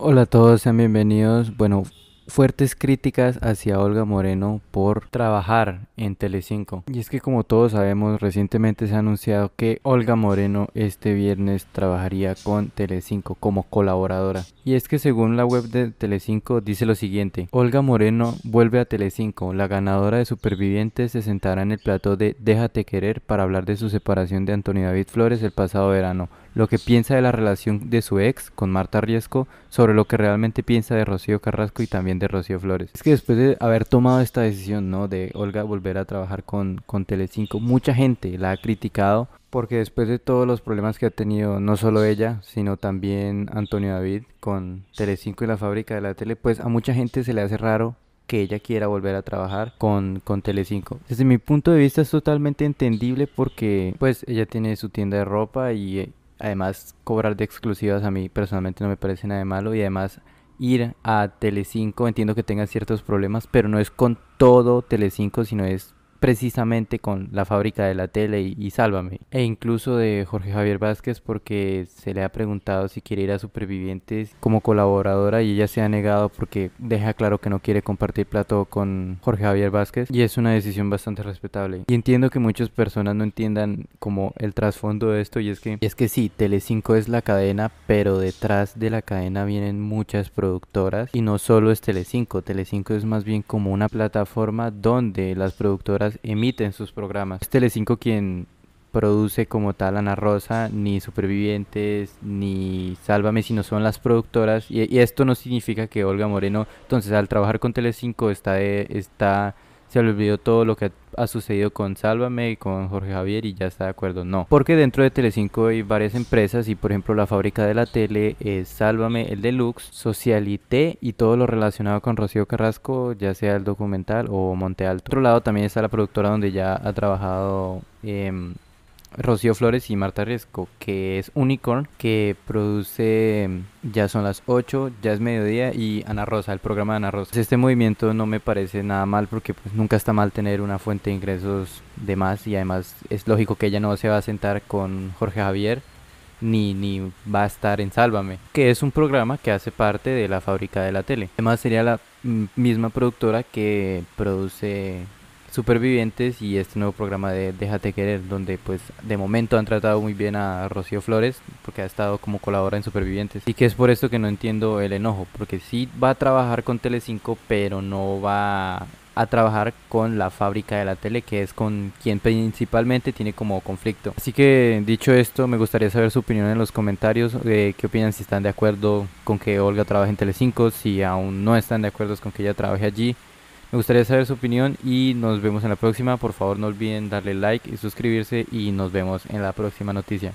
Hola a todos, sean bienvenidos. Bueno, fuertes críticas hacia Olga Moreno por trabajar en Telecinco. Y es que como todos sabemos, recientemente se ha anunciado que Olga Moreno este viernes trabajaría con Telecinco como colaboradora. Y es que según la web de Telecinco dice lo siguiente: Olga Moreno vuelve a Telecinco. La ganadora de Supervivientes se sentará en el plató de Déjate querer para hablar de su separación de Antonio David Flores el pasado verano lo que piensa de la relación de su ex con Marta Riesco, sobre lo que realmente piensa de Rocío Carrasco y también de Rocío Flores. Es que después de haber tomado esta decisión, ¿no? De Olga volver a trabajar con, con Telecinco, mucha gente la ha criticado porque después de todos los problemas que ha tenido no solo ella, sino también Antonio David con Telecinco y la fábrica de la tele, pues a mucha gente se le hace raro que ella quiera volver a trabajar con, con Telecinco. Desde mi punto de vista es totalmente entendible porque pues ella tiene su tienda de ropa y eh, Además, cobrar de exclusivas a mí personalmente no me parece nada de malo. Y además, ir a Telecinco, entiendo que tenga ciertos problemas, pero no es con todo Telecinco, sino es precisamente con la fábrica de la tele y, Sálvame, e incluso de Jorge Javier Vázquez porque se le ha preguntado si quiere ir a Supervivientes como colaboradora y ella se ha negado porque deja claro que no quiere compartir plato con Jorge Javier Vázquez y es una decisión bastante respetable. Y entiendo que muchas personas no entiendan como el trasfondo de esto y es que es que sí, 5 es la cadena, pero detrás de la cadena vienen muchas productoras y no solo es Tele5, Tele5 es más bien como una plataforma donde las productoras emiten sus programas. Es Telecinco quien produce como tal Ana Rosa, ni Supervivientes, ni Sálvame, sino son las productoras. Y, esto no significa que Olga Moreno, entonces al trabajar con Telecinco está, eh, está se le olvidó todo lo que ha sucedido con Sálvame y con Jorge Javier y ya está de acuerdo. No, porque dentro de Telecinco hay varias empresas y por ejemplo la fábrica de la tele es Sálvame, el Deluxe, Socialité y todo lo relacionado con Rocío Carrasco, ya sea el documental o Monte Alto. Por otro lado también está la productora donde ya ha trabajado... Eh, Rocío Flores y Marta Riesco, que es Unicorn, que produce Ya son las 8, Ya es mediodía y Ana Rosa, el programa de Ana Rosa. Pues este movimiento no me parece nada mal porque pues nunca está mal tener una fuente de ingresos de más y además es lógico que ella no se va a sentar con Jorge Javier ni, ni va a estar en Sálvame, que es un programa que hace parte de la fábrica de la tele. Además sería la misma productora que produce Supervivientes y este nuevo programa de Déjate Querer, donde pues de momento han tratado muy bien a Rocío Flores, porque ha estado como colaboradora en Supervivientes. Y que es por esto que no entiendo el enojo, porque si va a trabajar con tele 5 pero no va a trabajar con la fábrica de la tele, que es con quien principalmente tiene como conflicto. Así que dicho esto, me gustaría saber su opinión en los comentarios, De eh, qué opinan si están de acuerdo con que Olga trabaje en tele5 si aún no están de acuerdo con que ella trabaje allí, me gustaría saber su opinión y nos vemos en la próxima. Por favor no olviden darle like y suscribirse y nos vemos en la próxima noticia.